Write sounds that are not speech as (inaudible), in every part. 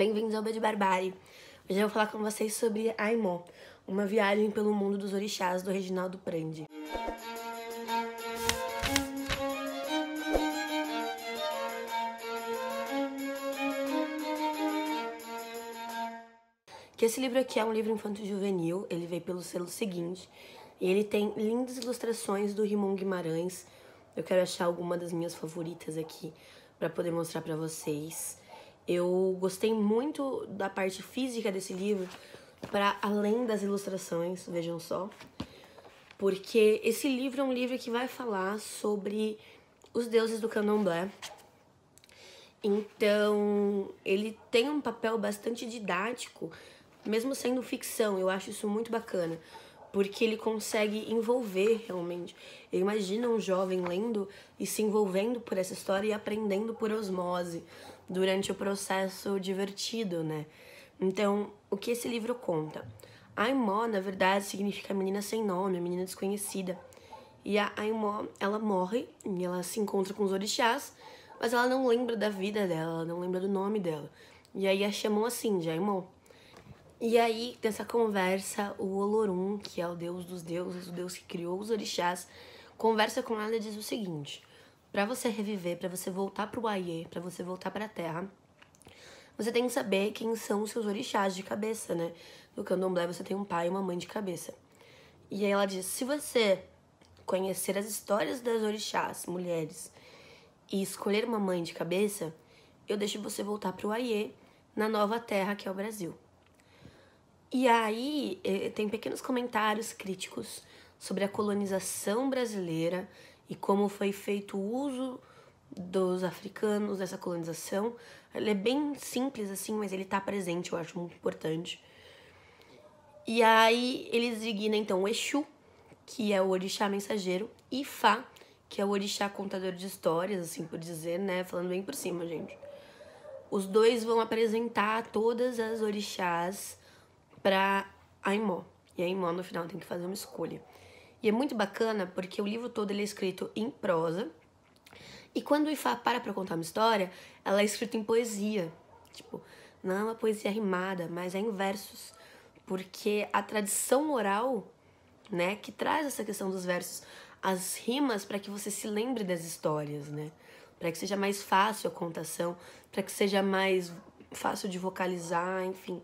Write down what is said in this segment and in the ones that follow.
Bem-vindos ao B de Barbárie. Hoje eu vou falar com vocês sobre Aimó, uma viagem pelo mundo dos orixás do Reginaldo Prandi. Que esse livro aqui é um livro infanto-juvenil, ele veio pelo selo seguinte, e ele tem lindas ilustrações do Rimon Guimarães. Eu quero achar alguma das minhas favoritas aqui para poder mostrar para vocês. Eu gostei muito da parte física desse livro, para além das ilustrações, vejam só, porque esse livro é um livro que vai falar sobre os deuses do candomblé. Então, ele tem um papel bastante didático, mesmo sendo ficção, eu acho isso muito bacana, porque ele consegue envolver realmente. Eu imagino um jovem lendo e se envolvendo por essa história e aprendendo por osmose durante o processo divertido, né? Então, o que esse livro conta? Aimó, na verdade, significa menina sem nome, menina desconhecida. E a Aimó, ela morre e ela se encontra com os orixás, mas ela não lembra da vida dela, ela não lembra do nome dela. E aí a chamam assim, de Aimó. E aí, nessa conversa, o Olorum, que é o deus dos deuses, o deus que criou os orixás, conversa com ela e diz o seguinte: para você reviver, para você voltar pro Aie, para você voltar pra terra, você tem que saber quem são os seus orixás de cabeça, né? No candomblé você tem um pai e uma mãe de cabeça. E aí ela diz: se você conhecer as histórias das orixás, mulheres, e escolher uma mãe de cabeça, eu deixo você voltar pro Aie, na nova terra que é o Brasil. E aí eh, tem pequenos comentários críticos sobre a colonização brasileira, e como foi feito o uso dos africanos dessa colonização. Ele é bem simples assim, mas ele está presente, eu acho muito importante. E aí ele designa então Exu, que é o orixá mensageiro, e Fá, que é o orixá contador de histórias, assim por dizer, né, falando bem por cima, gente. Os dois vão apresentar todas as orixás para Aimó. E Aimó no final tem que fazer uma escolha. E é muito bacana porque o livro todo ele é escrito em prosa. E quando o Ifá para para contar uma história, ela é escrita em poesia. Tipo, não é uma poesia rimada, mas é em versos. Porque a tradição oral, né, que traz essa questão dos versos, as rimas para que você se lembre das histórias, né? Para que seja mais fácil a contação, para que seja mais fácil de vocalizar, enfim.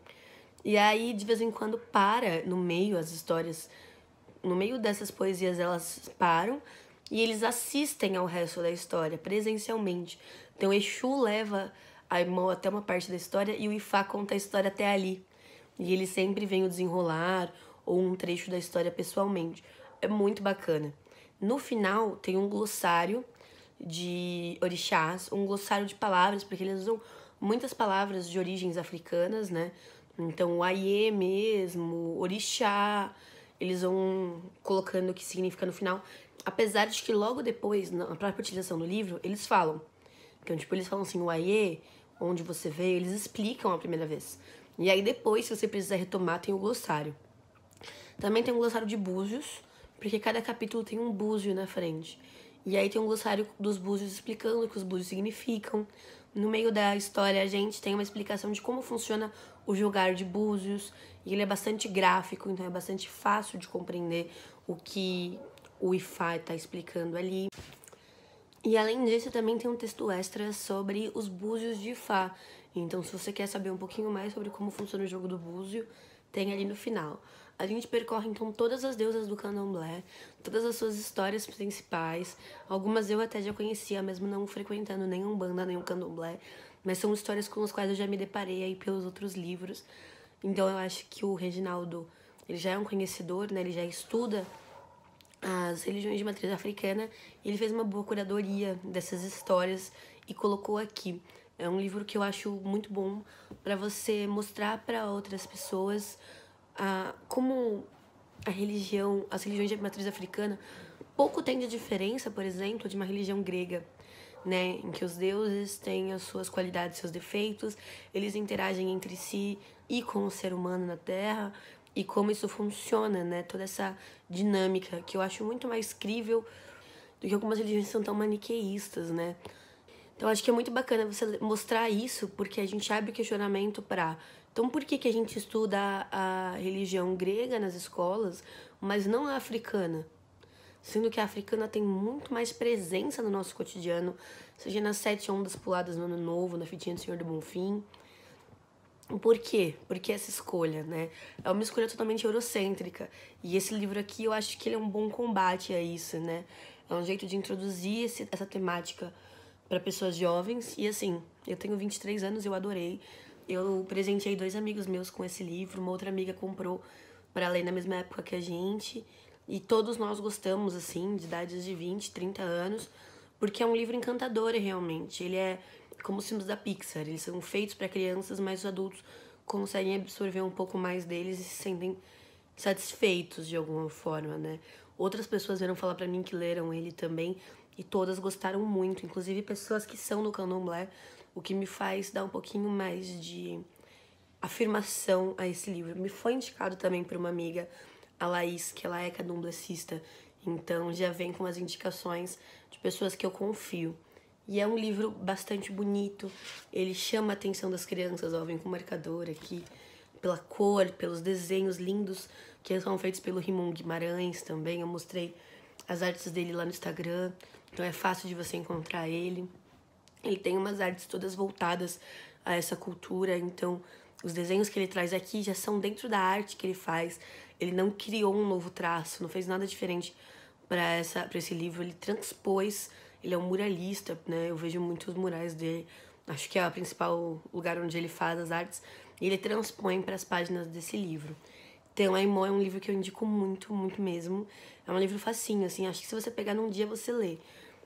E aí, de vez em quando, para no meio as histórias no meio dessas poesias elas param e eles assistem ao resto da história presencialmente. Então Exu leva a Imó até uma parte da história e o Ifá conta a história até ali. E ele sempre vem o desenrolar ou um trecho da história pessoalmente. É muito bacana. No final tem um glossário de orixás, um glossário de palavras, porque eles usam muitas palavras de origens africanas, né? Então, o aie mesmo, orixá, eles vão colocando o que significa no final. Apesar de que logo depois, na própria utilização do livro, eles falam. Então, tipo, eles falam assim, o Aie, onde você veio, eles explicam a primeira vez. E aí depois, se você precisar retomar, tem o glossário. Também tem um glossário de búzios, porque cada capítulo tem um búzio na frente. E aí tem um glossário dos búzios explicando o que os búzios significam. No meio da história, a gente tem uma explicação de como funciona o julgar de búzios. E ele é bastante gráfico, então é bastante fácil de compreender o que o Ifá está explicando ali. E além disso, também tem um texto extra sobre os búzios de Ifá. Então, se você quer saber um pouquinho mais sobre como funciona o jogo do búzio, tem ali no final. A gente percorre então todas as deusas do candomblé, todas as suas histórias principais. Algumas eu até já conhecia, mesmo não frequentando nem umbanda banda, o candomblé, mas são histórias com as quais eu já me deparei aí pelos outros livros. Então eu acho que o Reginaldo, ele já é um conhecedor, né? Ele já estuda as religiões de matriz africana, e ele fez uma boa curadoria dessas histórias e colocou aqui. É um livro que eu acho muito bom para você mostrar para outras pessoas a, ah, como a religião, as religiões de matriz africana pouco tem de diferença, por exemplo, de uma religião grega, né, em que os deuses têm as suas qualidades, seus defeitos, eles interagem entre si e com o ser humano na Terra e como isso funciona, né, toda essa dinâmica que eu acho muito mais crível do que algumas religiões são tão maniqueístas, né? Então acho que é muito bacana você mostrar isso, porque a gente abre o questionamento para. Então por que, que a gente estuda a, religião grega nas escolas, mas não a africana? Sendo que a africana tem muito mais presença no nosso cotidiano, seja nas sete ondas puladas no ano novo, na fitinha do Senhor do Bonfim. Por quê? Porque essa escolha, né? É uma escolha totalmente eurocêntrica. E esse livro aqui, eu acho que ele é um bom combate a isso, né? É um jeito de introduzir esse, essa temática para pessoas jovens. E assim, eu tenho 23 anos, eu adorei. Eu presenteei dois amigos meus com esse livro, uma outra amiga comprou para ler na mesma época que a gente. E todos nós gostamos, assim, de idades de 20, 30 anos, porque é um livro encantador, realmente. Ele é como os filmes da Pixar, eles são feitos para crianças, mas os adultos conseguem absorver um pouco mais deles e se sentem satisfeitos de alguma forma, né? Outras pessoas vieram falar para mim que leram ele também e todas gostaram muito, inclusive pessoas que são do Candomblé, o que me faz dar um pouquinho mais de afirmação a esse livro. Me foi indicado também por uma amiga, a Laís, que ela é candomblecista, então já vem com as indicações de pessoas que eu confio. E é um livro bastante bonito, ele chama a atenção das crianças, ó, vem com marcador aqui, pela cor, pelos desenhos lindos, que são feitos pelo Rimon Guimarães também. Eu mostrei as artes dele lá no Instagram, então é fácil de você encontrar ele. Ele tem umas artes todas voltadas a essa cultura, então os desenhos que ele traz aqui já são dentro da arte que ele faz. Ele não criou um novo traço, não fez nada diferente para esse livro. Ele transpôs, ele é um muralista, né? Eu vejo muitos murais dele. Acho que é o principal lugar onde ele faz as artes. E ele transpõe para as páginas desse livro. Tem Laimon, é um livro que eu indico muito, muito mesmo. É um livro facinho, assim, acho que se você pegar num dia você lê.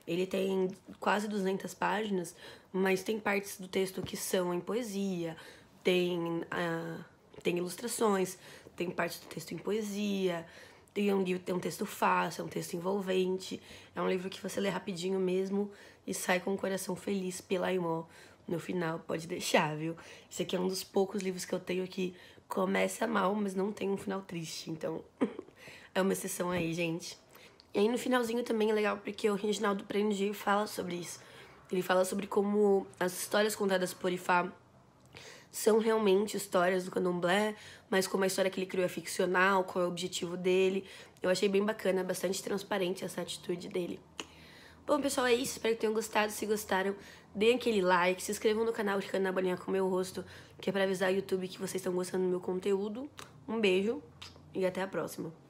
Ele tem quase 200 páginas, mas tem partes do texto que são em poesia, tem, ah, tem ilustrações, tem parte do texto em poesia, tem um, livro, tem um texto fácil, é um texto envolvente. É um livro que você lê rapidinho mesmo e sai com o coração feliz pela Imó no final, pode deixar, viu? Esse aqui é um dos poucos livros que eu tenho aqui começa mal, mas não tem um final triste. Então, (laughs) é uma exceção aí, gente. E aí no finalzinho também é legal porque o Reginaldo Prendi fala sobre isso. Ele fala sobre como as histórias contadas por Ifá são realmente histórias do candomblé, mas como a história que ele criou é ficcional, qual é o objetivo dele. Eu achei bem bacana, bastante transparente essa atitude dele. Bom, pessoal, é isso. Espero que tenham gostado. Se gostaram, deem aquele like, se inscrevam no canal clicando na bolinha com o meu rosto, que é pra avisar o YouTube que vocês estão gostando do meu conteúdo. Um beijo e até a próxima.